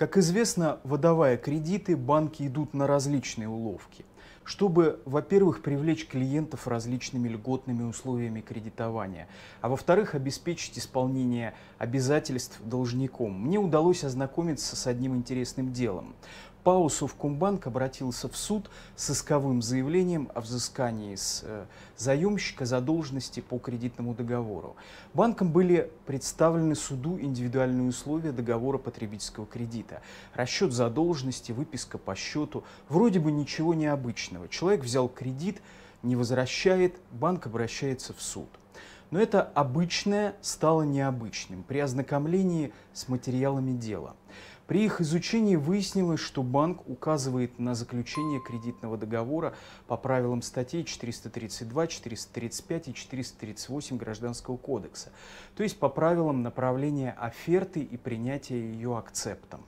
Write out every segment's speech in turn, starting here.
Как известно, выдавая кредиты, банки идут на различные уловки, чтобы, во-первых, привлечь клиентов различными льготными условиями кредитования, а во-вторых, обеспечить исполнение обязательств должником. Мне удалось ознакомиться с одним интересным делом. ПАО «Совкомбанк» обратился в суд с исковым заявлением о взыскании с э, заемщика задолженности по кредитному договору. Банкам были представлены суду индивидуальные условия договора потребительского кредита. Расчет задолженности, выписка по счету. Вроде бы ничего необычного. Человек взял кредит, не возвращает, банк обращается в суд. Но это обычное стало необычным при ознакомлении с материалами дела. При их изучении выяснилось, что банк указывает на заключение кредитного договора по правилам статей 432, 435 и 438 Гражданского кодекса, то есть по правилам направления оферты и принятия ее акцептом.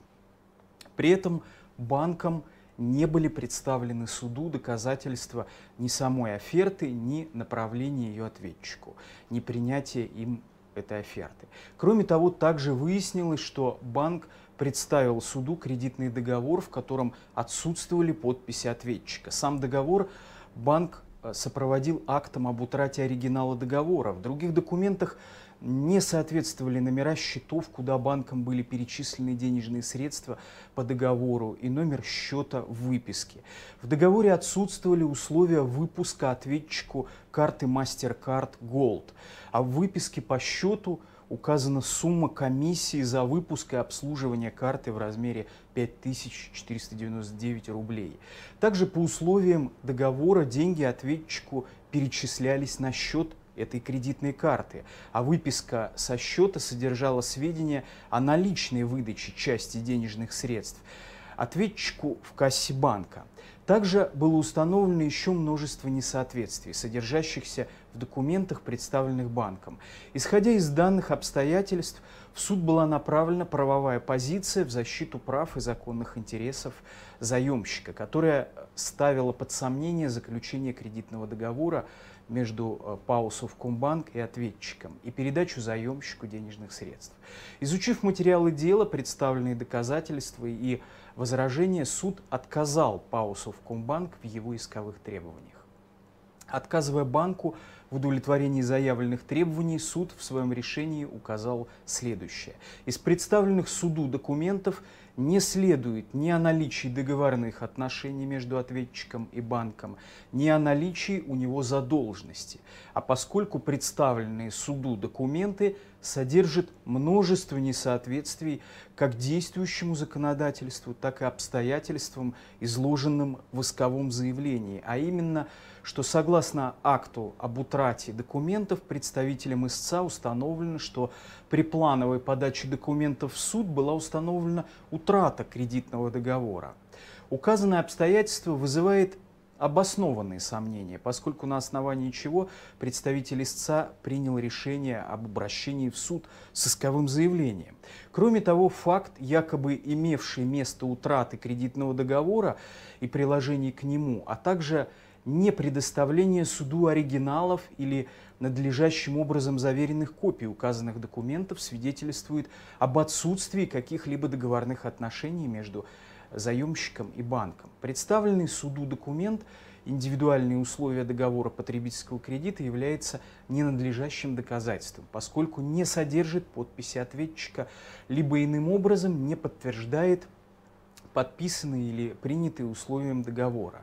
При этом банкам не были представлены суду доказательства ни самой оферты, ни направления ее ответчику, ни принятия им этой оферты. Кроме того, также выяснилось, что банк представил суду кредитный договор, в котором отсутствовали подписи ответчика. Сам договор банк э, сопроводил актом об утрате оригинала договора. В других документах не соответствовали номера счетов, куда банком были перечислены денежные средства по договору и номер счета выписки. В договоре отсутствовали условия выпуска ответчику карты MasterCard Gold, а в выписке по счету указана сумма комиссии за выпуск и обслуживание карты в размере 5499 рублей. Также по условиям договора деньги ответчику перечислялись на счет этой кредитной карты, а выписка со счета содержала сведения о наличной выдаче части денежных средств ответчику в кассе банка. Также было установлено еще множество несоответствий, содержащихся в документах, представленных банком. Исходя из данных обстоятельств, в суд была направлена правовая позиция в защиту прав и законных интересов заемщика, которая ставила под сомнение заключение кредитного договора, между э, Паусов Кумбанк и ответчиком и передачу заемщику денежных средств. Изучив материалы дела, представленные доказательства и возражения, суд отказал Паусов Кумбанк в его исковых требованиях. Отказывая банку в удовлетворении заявленных требований, суд в своем решении указал следующее. Из представленных суду документов – не следует ни о наличии договорных отношений между ответчиком и банком, ни о наличии у него задолженности. А поскольку представленные суду документы – содержит множество несоответствий как действующему законодательству, так и обстоятельствам, изложенным в исковом заявлении, а именно, что согласно акту об утрате документов представителям истца установлено, что при плановой подаче документов в суд была установлена утрата кредитного договора. Указанное обстоятельство вызывает обоснованные сомнения, поскольку на основании чего представитель истца принял решение об обращении в суд с исковым заявлением. Кроме того, факт, якобы имевший место утраты кредитного договора и приложений к нему, а также не предоставление суду оригиналов или надлежащим образом заверенных копий указанных документов свидетельствует об отсутствии каких-либо договорных отношений между заемщикам и банкам. Представленный суду документ индивидуальные условия договора потребительского кредита является ненадлежащим доказательством, поскольку не содержит подписи ответчика, либо иным образом не подтверждает подписанные или принятые условием договора.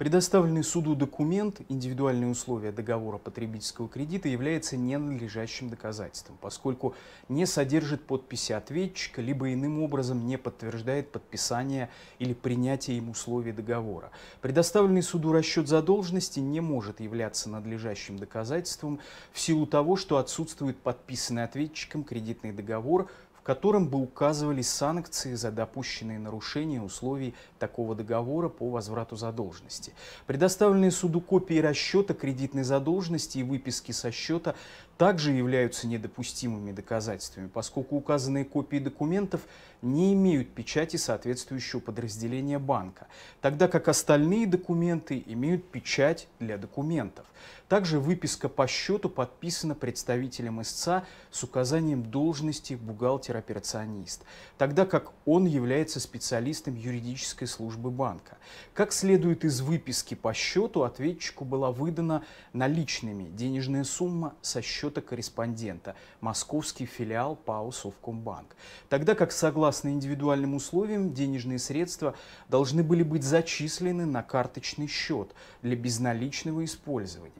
Предоставленный суду документ, индивидуальные условия договора потребительского кредита является ненадлежащим доказательством, поскольку не содержит подписи ответчика, либо иным образом не подтверждает подписание или принятие им условий договора. Предоставленный суду расчет задолженности не может являться надлежащим доказательством в силу того, что отсутствует подписанный ответчиком кредитный договор, в котором бы указывались санкции за допущенные нарушения условий такого договора по возврату задолженности. Предоставленные суду копии расчета кредитной задолженности и выписки со счета также являются недопустимыми доказательствами, поскольку указанные копии документов – не имеют печати соответствующего подразделения банка, тогда как остальные документы имеют печать для документов. Также выписка по счету подписана представителем истца с указанием должности бухгалтер-операционист, тогда как он является специалистом юридической службы банка. Как следует из выписки по счету, ответчику была выдана наличными денежная сумма со счета корреспондента, московский филиал ПАО «Совкомбанк», тогда как согласно согласно индивидуальным условиям, денежные средства должны были быть зачислены на карточный счет для безналичного использования.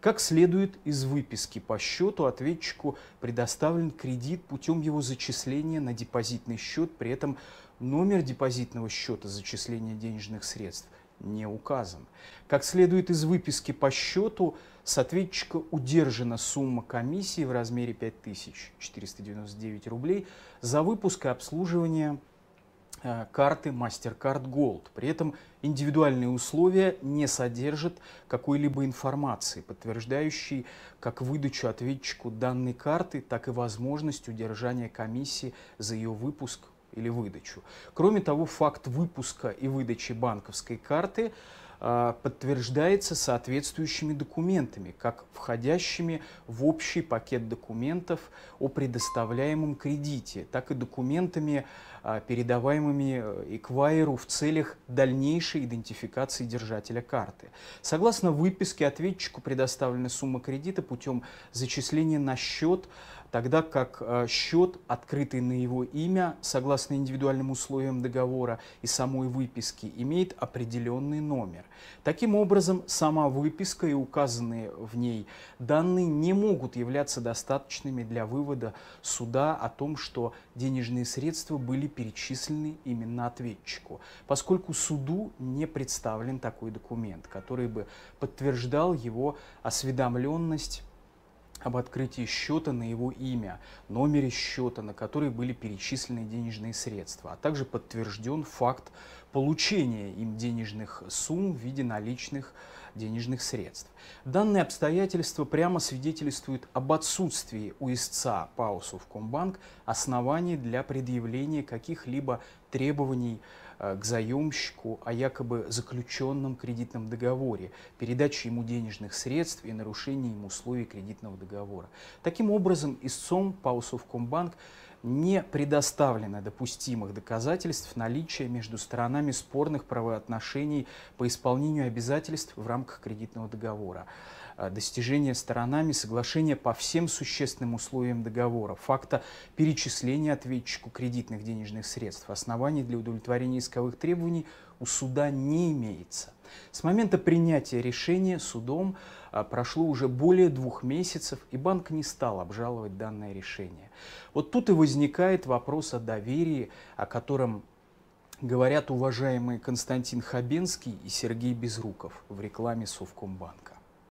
Как следует из выписки по счету, ответчику предоставлен кредит путем его зачисления на депозитный счет, при этом номер депозитного счета зачисления денежных средств не указан. Как следует из выписки по счету, с ответчика удержана сумма комиссии в размере 5499 рублей за выпуск и обслуживание э, карты MasterCard Gold. При этом индивидуальные условия не содержат какой-либо информации, подтверждающей как выдачу ответчику данной карты, так и возможность удержания комиссии за ее выпуск или выдачу. Кроме того, факт выпуска и выдачи банковской карты а, подтверждается соответствующими документами, как входящими в общий пакет документов о предоставляемом кредите, так и документами а, передаваемыми э, эквайеру в целях дальнейшей идентификации держателя карты. Согласно выписке, ответчику предоставлена сумма кредита путем зачисления на счет, тогда как э, счет, открытый на его имя, согласно индивидуальным условиям договора и самой выписки, имеет определенный номер. Таким образом, сама выписка и указанные в ней данные не могут являться достаточными для вывода суда о том, что денежные средства были перечислены именно ответчику, поскольку суду не представлен такой документ, который бы подтверждал его осведомленность об открытии счета на его имя, номере счета, на который были перечислены денежные средства, а также подтвержден факт получения им денежных сумм в виде наличных денежных средств. Данные обстоятельства прямо свидетельствуют об отсутствии у истца Паусу в Совкомбанк оснований для предъявления каких-либо требований Э, к заемщику о а якобы заключенном кредитном договоре, передаче ему денежных средств и нарушении им условий кредитного договора. Таким образом, истцом Паусовкомбанк «Совкомбанк» не предоставлено допустимых доказательств наличия между сторонами спорных правоотношений по исполнению обязательств в рамках кредитного договора э, достижение сторонами соглашения по всем существенным условиям договора, факта перечисления ответчику кредитных денежных средств, оснований для удовлетворения исковых требований – у суда не имеется. С момента принятия решения судом а, прошло уже более двух месяцев, и банк не стал обжаловать данное решение. Вот тут и возникает вопрос о доверии, о котором говорят уважаемые Константин Хабенский и Сергей Безруков в рекламе Совкомбанка.